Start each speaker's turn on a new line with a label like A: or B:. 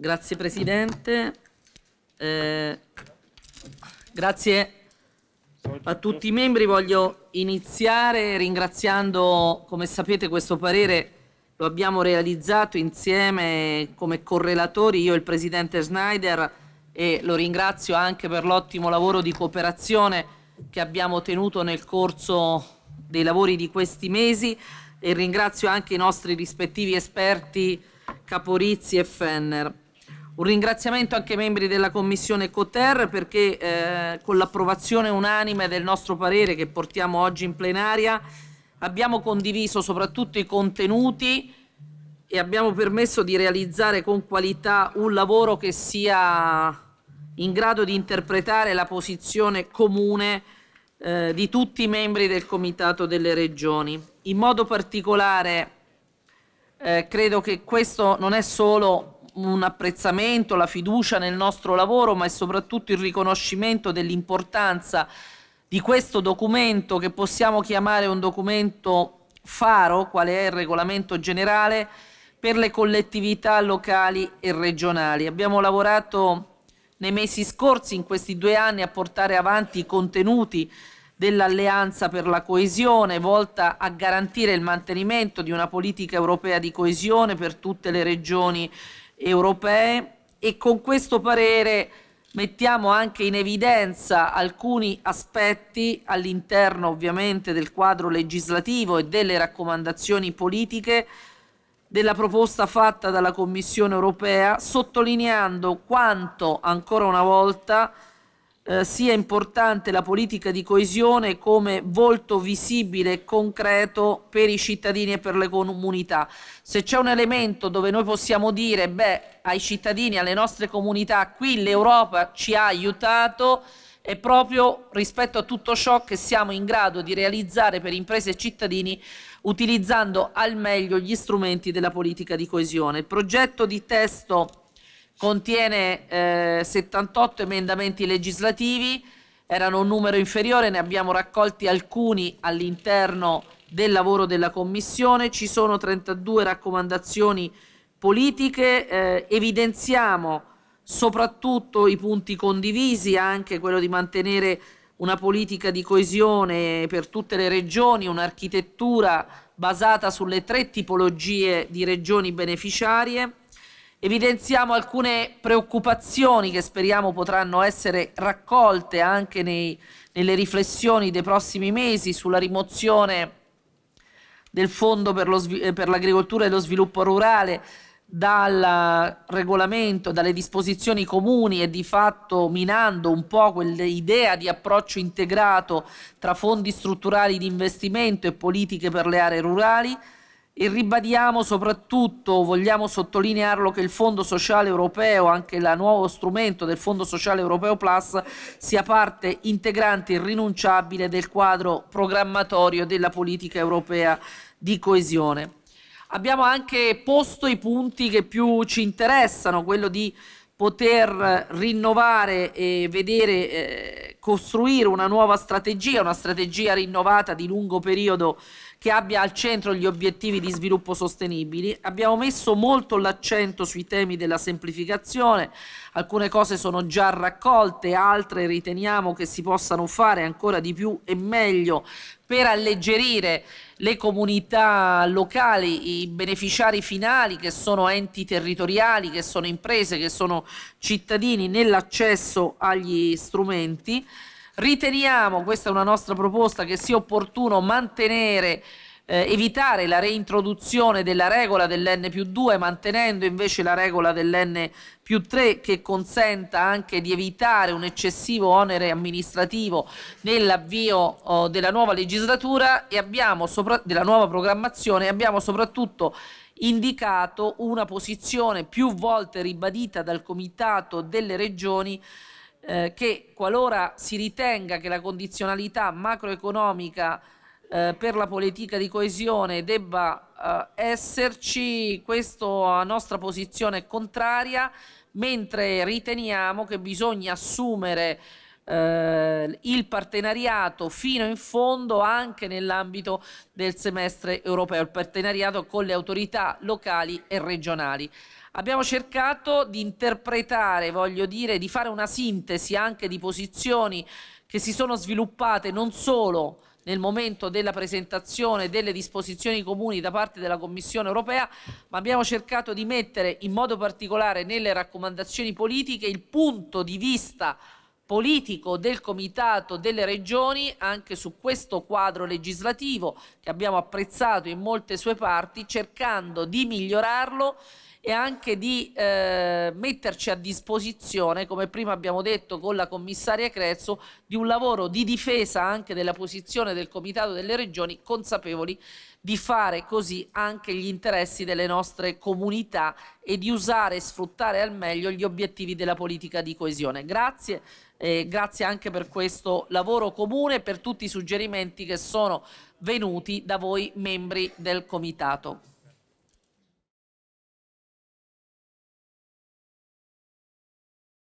A: Grazie Presidente. Eh, grazie a tutti i membri. Voglio iniziare ringraziando, come sapete, questo parere lo abbiamo realizzato insieme come correlatori io e il Presidente Schneider e lo ringrazio anche per l'ottimo lavoro di cooperazione che abbiamo tenuto nel corso dei lavori di questi mesi e ringrazio anche i nostri rispettivi esperti Caporizzi e Fenner. Un ringraziamento anche ai membri della Commissione Coter perché eh, con l'approvazione unanime del nostro parere che portiamo oggi in plenaria abbiamo condiviso soprattutto i contenuti e abbiamo permesso di realizzare con qualità un lavoro che sia in grado di interpretare la posizione comune eh, di tutti i membri del Comitato delle Regioni. In modo particolare eh, credo che questo non è solo un apprezzamento, la fiducia nel nostro lavoro, ma è soprattutto il riconoscimento dell'importanza di questo documento che possiamo chiamare un documento faro, quale è il regolamento generale, per le collettività locali e regionali. Abbiamo lavorato nei mesi scorsi, in questi due anni, a portare avanti i contenuti dell'alleanza per la coesione, volta a garantire il mantenimento di una politica europea di coesione per tutte le regioni europee e con questo parere mettiamo anche in evidenza alcuni aspetti all'interno ovviamente del quadro legislativo e delle raccomandazioni politiche della proposta fatta dalla Commissione europea, sottolineando quanto ancora una volta eh, sia importante la politica di coesione come volto visibile e concreto per i cittadini e per le comunità. Se c'è un elemento dove noi possiamo dire beh, ai cittadini, alle nostre comunità, qui l'Europa ci ha aiutato, è proprio rispetto a tutto ciò che siamo in grado di realizzare per imprese e cittadini utilizzando al meglio gli strumenti della politica di coesione. Il progetto di testo contiene eh, 78 emendamenti legislativi, erano un numero inferiore, ne abbiamo raccolti alcuni all'interno del lavoro della Commissione, ci sono 32 raccomandazioni politiche, eh, evidenziamo soprattutto i punti condivisi, anche quello di mantenere una politica di coesione per tutte le regioni, un'architettura basata sulle tre tipologie di regioni beneficiarie, Evidenziamo alcune preoccupazioni che speriamo potranno essere raccolte anche nei, nelle riflessioni dei prossimi mesi sulla rimozione del Fondo per, lo, eh, per l'agricoltura e lo sviluppo rurale dal regolamento, dalle disposizioni comuni e di fatto minando un po' quell'idea di approccio integrato tra fondi strutturali di investimento e politiche per le aree rurali e ribadiamo soprattutto, vogliamo sottolinearlo, che il Fondo Sociale Europeo, anche il nuovo strumento del Fondo Sociale Europeo Plus, sia parte integrante e rinunciabile del quadro programmatorio della politica europea di coesione. Abbiamo anche posto i punti che più ci interessano, quello di poter rinnovare e vedere eh, costruire una nuova strategia, una strategia rinnovata di lungo periodo che abbia al centro gli obiettivi di sviluppo sostenibili. Abbiamo messo molto l'accento sui temi della semplificazione, alcune cose sono già raccolte, altre riteniamo che si possano fare ancora di più e meglio per alleggerire le comunità locali, i beneficiari finali che sono enti territoriali, che sono imprese, che sono cittadini nell'accesso agli strumenti. Riteniamo, questa è una nostra proposta, che sia opportuno mantenere eh, evitare la reintroduzione della regola dell'N più 2 mantenendo invece la regola dell'N più 3 che consenta anche di evitare un eccessivo onere amministrativo nell'avvio oh, della nuova legislatura e abbiamo sopra- della nuova programmazione abbiamo soprattutto indicato una posizione più volte ribadita dal Comitato delle Regioni eh, che qualora si ritenga che la condizionalità macroeconomica eh, per la politica di coesione debba eh, esserci, questa nostra posizione è contraria, mentre riteniamo che bisogna assumere eh, il partenariato fino in fondo anche nell'ambito del semestre europeo, il partenariato con le autorità locali e regionali. Abbiamo cercato di interpretare, voglio dire, di fare una sintesi anche di posizioni che si sono sviluppate non solo nel momento della presentazione delle disposizioni comuni da parte della Commissione europea, ma abbiamo cercato di mettere in modo particolare nelle raccomandazioni politiche il punto di vista politico del Comitato delle Regioni anche su questo quadro legislativo che abbiamo apprezzato in molte sue parti cercando di migliorarlo e anche di eh, metterci a disposizione, come prima abbiamo detto con la commissaria Crezzo, di un lavoro di difesa anche della posizione del Comitato delle Regioni, consapevoli di fare così anche gli interessi delle nostre comunità e di usare e sfruttare al meglio gli obiettivi della politica di coesione. Grazie. Eh, grazie anche per questo lavoro comune e per tutti i suggerimenti che sono venuti da voi membri del Comitato.